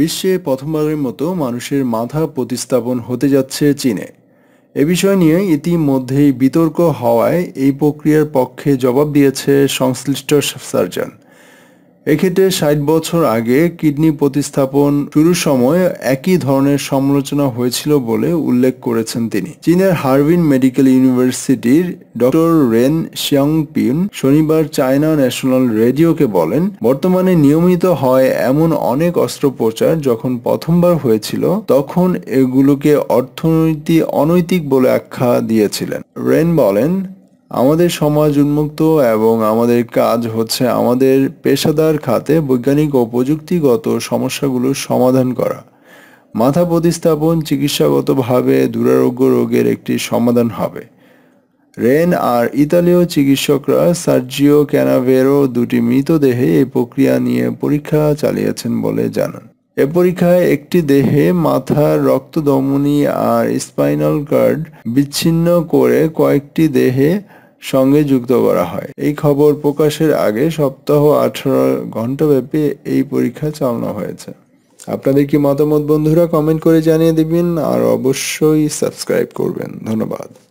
বিশ্বে প্রথমবারের মতো মানুষের মাথা প্রতিস্থাপন হতে যাচ্ছে চীনে এ বিষয় নিয়ে ইতিমধ্যেই বিতর্ক হওয়ায় এই প্রক্রিয়ার পক্ষে জবাব দিয়েছে সংশ্লিষ্ট সার্জন এক্ষেত্রে ষাট বছর আগে কিডনি প্রতিস্থাপন শুরুর সময় একই ধরনের সমালোচনা হয়েছিল বলে উল্লেখ করেছেন তিনি চীনের হার্ভিন মেডিকেল ইউনিভার্সিটির ডক্টর রেন শিয়ংপিউন শনিবার চায়না ন্যাশনাল রেডিওকে বলেন বর্তমানে নিয়মিত হয় এমন অনেক অস্ত্রোপচার যখন প্রথমবার হয়েছিল তখন এগুলোকে অর্থনৈতিক অনৈতিক বলে আখ্যা দিয়েছিলেন রেন বলেন আমাদের সমাজ উন্মুক্ত এবং আমাদের কাজ হচ্ছে আমাদের পেশাদার খাতে বৈজ্ঞানিক ও প্রযুক্তিগত সমস্যাগুলোর সমাধান করা মাথা প্রতিস্থাপন চিকিৎসাগতভাবে দুরারোগ্য রোগের একটি সমাধান হবে রেন আর ইতালীয় চিকিৎসকরা সার্জিও ক্যানাভেরো দুটি মৃতদেহে এই প্রক্রিয়া নিয়ে পরীক্ষা চালিয়েছেন বলে জানান এ পরীক্ষায় একটি দেহে মাথার রক্ত দমনী আর স্পাইনাল কার্ড বিচ্ছিন্ন করে কয়েকটি দেহে সঙ্গে যুক্ত করা হয় এই খবর প্রকাশের আগে সপ্তাহ আঠারো ব্যাপী এই পরীক্ষা চালানো হয়েছে আপনাদের কি মতামত বন্ধুরা কমেন্ট করে জানিয়ে দিবেন আর অবশ্যই সাবস্ক্রাইব করবেন ধন্যবাদ